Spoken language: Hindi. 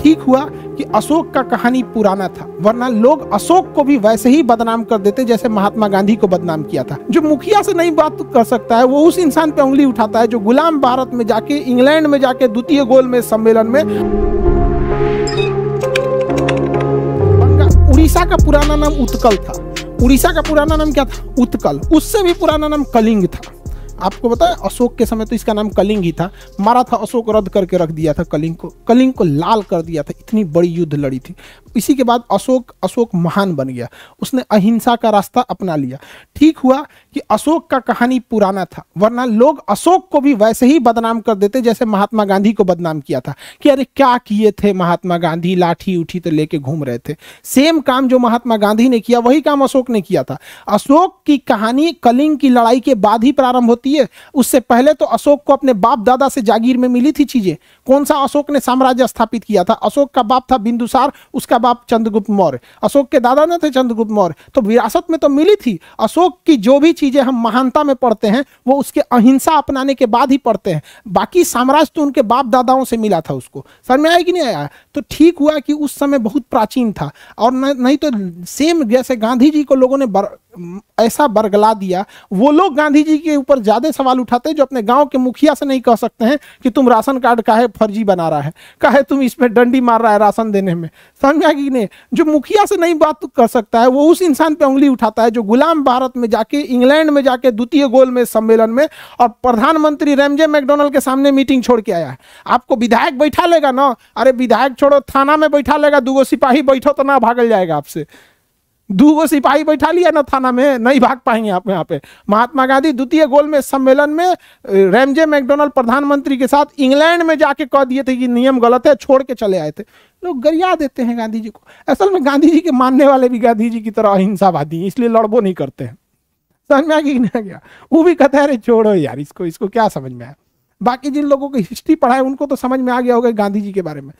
ठीक हुआ कि अशोक का कहानी पुराना था वरना लोग अशोक को भी वैसे ही बदनाम कर देते जैसे महात्मा गांधी को बदनाम किया था जो मुखिया से नहीं बात कर सकता है वो उस इंसान पे उंगली उठाता है जो गुलाम भारत में जाके इंग्लैंड में जाके द्वितीय गोल में सम्मेलन में उड़ीसा का पुराना नाम उत्कल था उड़ीसा का पुराना नाम क्या था उत्कल उससे भी पुराना नाम कलिंग था आपको पता है अशोक के समय तो इसका नाम कलिंग ही था मारा था अशोक रद्द करके रख दिया था कलिंग को कलिंग को लाल कर दिया था इतनी बड़ी युद्ध लड़ी थी इसी के बाद अशोक अशोक महान बन गया उसने अहिंसा का रास्ता अपना लिया ठीक हुआ कि अशोक का कहानी पुराना था वरना लोग अशोक को भी वैसे ही बदनाम कर देते जैसे महात्मा गांधी को बदनाम किया था कि अरे क्या किए थे महात्मा गांधी लाठी उठी तो लेके घूम रहे थे सेम काम जो महात्मा गांधी ने किया वही काम अशोक ने किया था अशोक की कहानी कलिंग की लड़ाई के बाद ही प्रारंभ होती है उससे पहले तो अशोक को अपने बाप दादा से जागीर में मिली थी चीजें कौन सा अशोक ने साम्राज्य स्थापित किया था अशोक का बाप था बिंदुसार उसका बाप चंद्रगुप्त मौर्य अशोक के दादा न थे चंद्रगुप्त मौर्य तो विरासत में तो मिली थी अशोक की जो भी चीज़ें हम महानता में पढ़ते हैं वो उसके अहिंसा अपनाने के बाद ही पढ़ते हैं बाकी साम्राज्य तो उनके बाप दादाओं से मिला था उसको सर में आया कि नहीं आया तो ठीक हुआ कि उस समय बहुत प्राचीन था और नहीं तो सेम जैसे गांधी जी को लोगों ने ऐसा बरगला दिया वो लोग गांधी जी के ऊपर ज़्यादा सवाल उठाते हैं जो अपने गांव के मुखिया से नहीं कह सकते हैं कि तुम राशन कार्ड है फर्जी बना रहा है कहे तुम इसमें डंडी मार रहा है राशन देने में समझ कि नहीं जो मुखिया से नहीं बात तो कर सकता है वो उस इंसान पर उंगली उठाता है जो गुलाम भारत में जाके इंग्लैंड में जाके द्वितीय गोल में सम्मेलन में और प्रधानमंत्री रेमजे मैकडोनल्ड के सामने मीटिंग छोड़ के आया है आपको विधायक बैठा लेगा ना अरे विधायक छोड़ो थाना में बैठा लेगा दूगो सिपाही बैठो तो ना भागल जाएगा आपसे दू गो सिपाही बैठा लिया ना थाना में नहीं भाग पाएंगे आप यहाँ पे महात्मा गांधी द्वितीय गोल में सम्मेलन में रेमजे मैकडोनल्ड प्रधानमंत्री के साथ इंग्लैंड में जाके कह दिए थे कि नियम गलत है छोड़ के चले आए थे लोग गरिया देते हैं गांधी जी को असल में गांधी जी के मानने वाले भी गांधी जी की तरह अहिंसावादी इसलिए लड़बो नहीं करते हैं समझ में आ गया नहीं आ गया वो भी कहते हैं अरे छोड़ो यार इसको इसको क्या समझ में आया बाकी जिन लोगों की हिस्ट्री पढ़ा है उनको तो समझ में आ गया होगा गांधी जी के बारे में